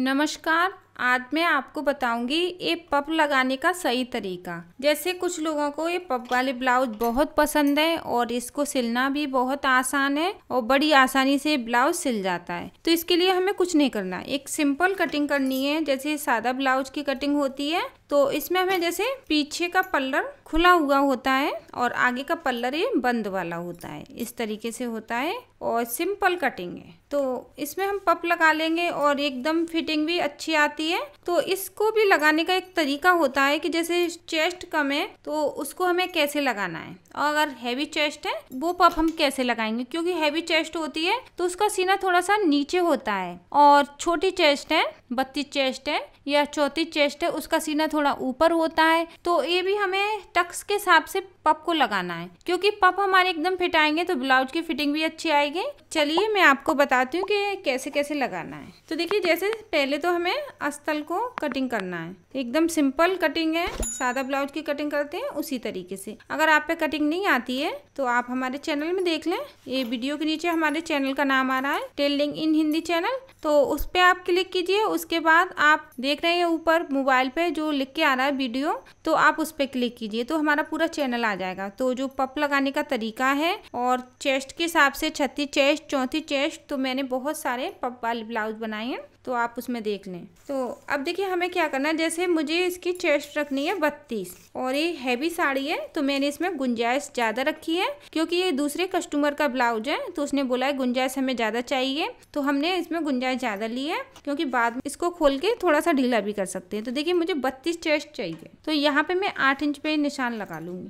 नमस्कार आज मैं आपको बताऊंगी ये पप लगाने का सही तरीका जैसे कुछ लोगों को ये पप वाले ब्लाउज बहुत पसंद है और इसको सिलना भी बहुत आसान है और बड़ी आसानी से ब्लाउज सिल जाता है तो इसके लिए हमें कुछ नहीं करना एक सिंपल कटिंग करनी है जैसे सादा ब्लाउज की कटिंग होती है तो इसमें हमें जैसे पीछे का पल्लर खुला हुआ होता है और आगे का पल्लर ये बंद वाला होता है इस तरीके से होता है और सिंपल कटिंग है तो इसमें हम पप लगा लेंगे और एकदम फिटिंग भी अच्छी आती है तो इसको भी लगाने का एक तरीका होता है कि जैसे चेस्ट कम है तो उसको हमें कैसे लगाना है और अगर हैवी चेस्ट है वो पप हम कैसे लगाएंगे क्योंकि हैवी चेस्ट होती है तो उसका सीना थोड़ा सा नीचे होता है और छोटी चेस्ट है बत्तीस चेस्ट है या चौतीस चेस्ट है उसका सीना थोड़ा ऊपर होता है तो ये भी हमें टक्स के हिसाब से पप को लगाना है क्योंकि पप हमारे एकदम आएंगे तो ब्लाउज की फिटिंग भी अच्छी आएगी चलिए मैं आपको बताती हूँ कि कैसे कैसे लगाना है तो देखिए जैसे पहले तो हमें अस्तल को कटिंग करना है एकदम सिंपल कटिंग है सादा ब्लाउज की कटिंग करते हैं उसी तरीके से अगर आप पे कटिंग नहीं आती है तो आप हमारे चैनल में देख लें ये वीडियो के नीचे हमारे चैनल का नाम आ रहा है टेलिंग इन हिंदी चैनल तो उस पर आप क्लिक कीजिए उसके बाद आप देख रहे हैं ऊपर मोबाइल पे जो देख के आ रहा है वीडियो तो आप उस पर क्लिक कीजिए तो हमारा पूरा चैनल आ जाएगा तो जो पप लगाने का तरीका है और चेस्ट के हिसाब से छत्तीस चेस्ट चौथी चेस्ट तो मैंने बहुत सारे पप वाले ब्लाउज बनाए हैं तो आप उसमें देख लें तो अब देखिए हमें क्या करना है जैसे मुझे इसकी चेस्ट रखनी है बत्तीस और ये हैवी साड़ी है तो मैंने इसमें गुंजाइश ज़्यादा रखी है क्योंकि ये दूसरे कस्टमर का ब्लाउज है तो उसने बोला है गुंजाइश हमें ज़्यादा चाहिए तो हमने इसमें गुंजाइश ज़्यादा ली है क्योंकि बाद में इसको खोल के थोड़ा सा ढीला भी कर सकते हैं तो देखिए मुझे बत्तीस चेस्ट चाहिए तो यहाँ पर मैं आठ इंच पर निशान लगा लूँगी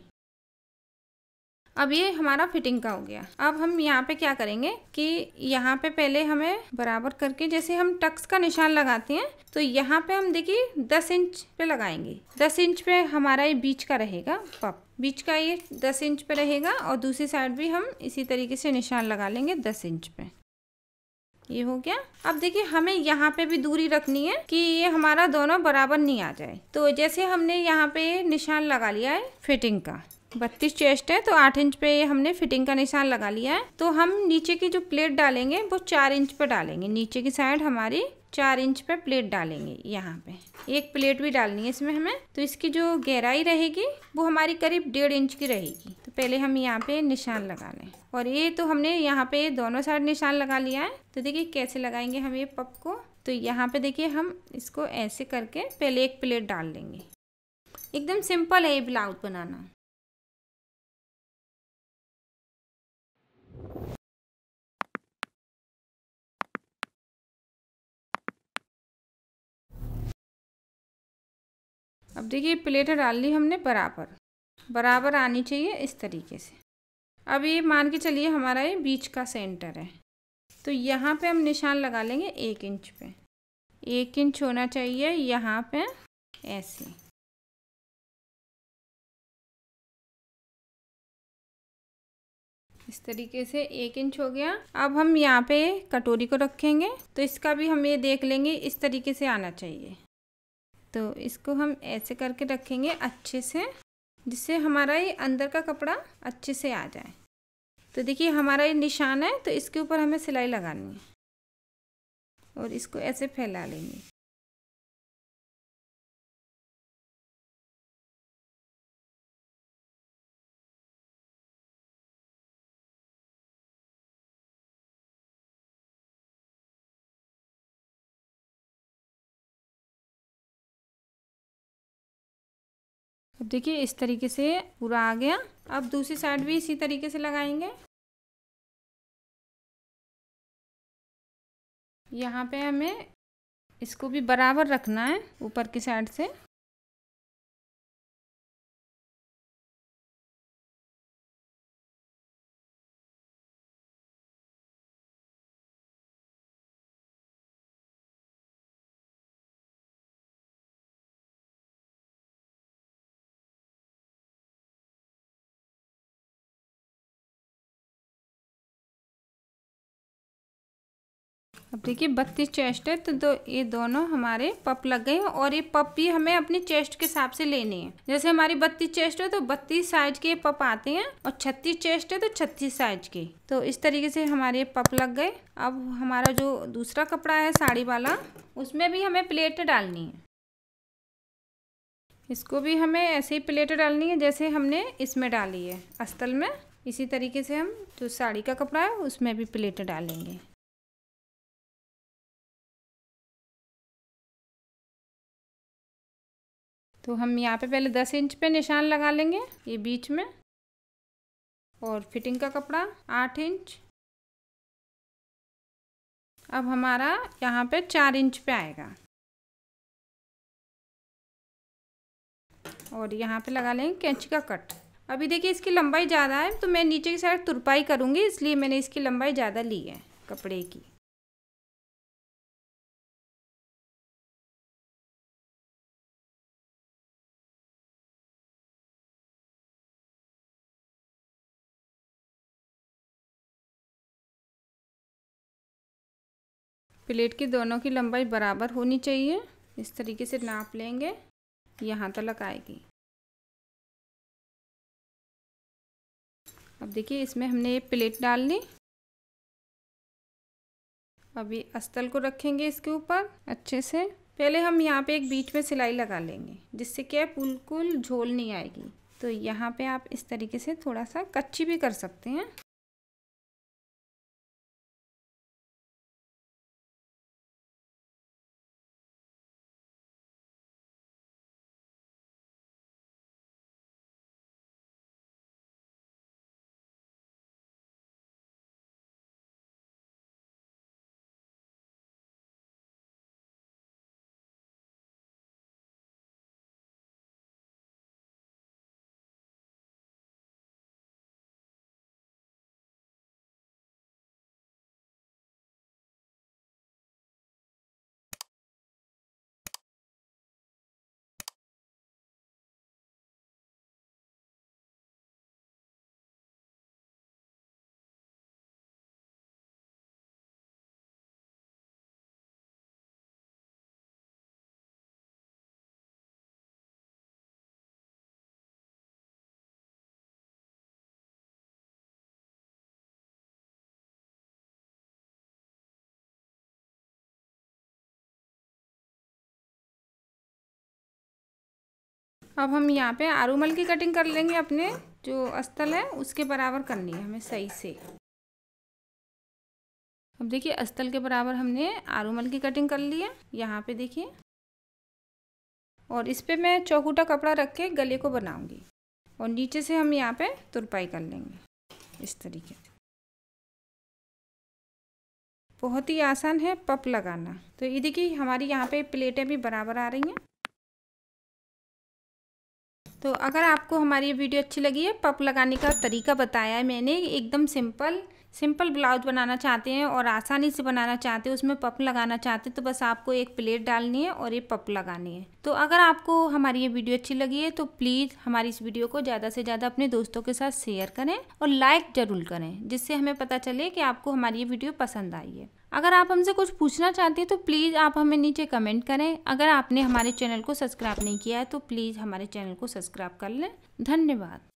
अब ये हमारा फिटिंग का हो गया अब हम यहाँ पे क्या करेंगे कि यहाँ पे पहले हमें बराबर करके जैसे हम टक्स का निशान लगाते हैं तो यहाँ पे हम देखिए दस इंच पे लगाएंगे दस इंच पे हमारा ये बीच का रहेगा पप बीच का ये दस इंच पे रहेगा और दूसरी साइड भी हम इसी तरीके से निशान लगा लेंगे दस इंच पे ये हो गया अब देखिए हमें यहाँ पे भी दूरी रखनी है कि ये हमारा दोनों बराबर नहीं आ जाए तो जैसे हमने यहाँ पे निशान लगा लिया है फिटिंग का बत्तीस चेस्ट है तो आठ इंच पे हमने फिटिंग का निशान लगा लिया है तो हम नीचे की जो प्लेट डालेंगे वो चार इंच पे डालेंगे नीचे की साइड हमारी चार इंच पे प्लेट डालेंगे यहाँ पे एक प्लेट भी डालनी है इसमें हमें तो इसकी जो गहराई रहेगी वो हमारी करीब डेढ़ इंच की रहेगी तो पहले हम यहाँ पे निशान लगा लें और ये तो हमने यहाँ पे दोनों साइड निशान लगा लिया है तो देखिए कैसे लगाएंगे हम ये पप को तो यहाँ पे देखिए हम इसको ऐसे करके पहले एक प्लेट डाल लेंगे एकदम सिंपल है ये ब्लाउज बनाना अब देखिए प्लेटें डाल ली हमने बराबर बराबर आनी चाहिए इस तरीके से अब ये मान के चलिए हमारा ये बीच का सेंटर है तो यहाँ पे हम निशान लगा लेंगे एक इंच पे एक इंच होना चाहिए यहाँ पे ऐसे इस तरीके से एक इंच हो गया अब हम यहाँ पे कटोरी को रखेंगे तो इसका भी हम ये देख लेंगे इस तरीके से आना चाहिए तो इसको हम ऐसे करके रखेंगे अच्छे से जिससे हमारा ये अंदर का कपड़ा अच्छे से आ जाए तो देखिए हमारा ये निशान है तो इसके ऊपर हमें सिलाई लगानी है और इसको ऐसे फैला लेंगे अब देखिए इस तरीके से पूरा आ गया अब दूसरी साइड भी इसी तरीके से लगाएंगे यहाँ पे हमें इसको भी बराबर रखना है ऊपर की साइड से अब देखिए बत्तीस चेस्ट है तो दो ये दोनों हमारे पप लग गए हैं और ये पप भी हमें अपने चेस्ट के हिसाब से लेने हैं जैसे हमारी बत्तीस चेस्ट है तो बत्तीस साइज के पप आते हैं और छत्तीस चेस्ट है तो छत्तीस साइज के तो इस तरीके से हमारे पप लग गए अब हमारा जो दूसरा कपड़ा है साड़ी वाला उसमें भी हमें प्लेट डालनी है इसको भी हमें ऐसे ही प्लेट डालनी है जैसे हमने इसमें डाली है अस्तल में इसी तरीके से हम जो साड़ी का कपड़ा है उसमें भी प्लेट डालेंगे तो हम यहाँ पे पहले दस इंच पे निशान लगा लेंगे ये बीच में और फिटिंग का कपड़ा आठ इंच अब हमारा यहाँ पे चार इंच पे आएगा और यहाँ पे लगा लेंगे कैंची का कट अभी देखिए इसकी लंबाई ज़्यादा है तो मैं नीचे की साइड तुरपाई करूँगी इसलिए मैंने इसकी लंबाई ज़्यादा ली है कपड़े की प्लेट की दोनों की लंबाई बराबर होनी चाहिए इस तरीके से नाप लेंगे यहाँ तक आएगी अब देखिए इसमें हमने ये प्लेट डाल ली अभी अस्तल को रखेंगे इसके ऊपर अच्छे से पहले हम यहाँ पे एक बीच में सिलाई लगा लेंगे जिससे क्या बिल्कुल झोल नहीं आएगी तो यहाँ पे आप इस तरीके से थोड़ा सा कच्ची भी कर सकते हैं अब हम यहाँ पे आरूमल की कटिंग कर लेंगे अपने जो अस्तल है उसके बराबर करनी है हमें सही से अब देखिए अस्तल के बराबर हमने आरूमल की कटिंग कर ली है यहाँ पे देखिए और इस पर मैं चौकूटा कपड़ा रख के गले को बनाऊंगी और नीचे से हम यहाँ पे तुरपाई कर लेंगे इस तरीके से बहुत ही आसान है पप लगाना तो ये देखिए हमारी यहाँ पे प्लेटें भी बराबर आ रही हैं तो अगर आपको हमारी वीडियो अच्छी लगी है पप लगाने का तरीका बताया है मैंने एकदम सिंपल सिंपल ब्लाउज बनाना चाहते हैं और आसानी से बनाना चाहते हैं उसमें पप लगाना चाहते हैं तो बस आपको एक प्लेट डालनी है और ये पप लगानी है तो अगर आपको हमारी ये वीडियो अच्छी लगी है तो प्लीज़ हमारी इस वीडियो को ज़्यादा से ज़्यादा अपने दोस्तों के साथ शेयर करें और लाइक ज़रूर करें जिससे हमें पता चले कि आपको हमारी ये वीडियो पसंद आई है अगर आप हमसे कुछ पूछना चाहते हैं तो प्लीज़ आप हमें नीचे कमेंट करें अगर आपने हमारे चैनल को सब्सक्राइब नहीं किया है तो प्लीज़ हमारे चैनल को सब्सक्राइब कर लें धन्यवाद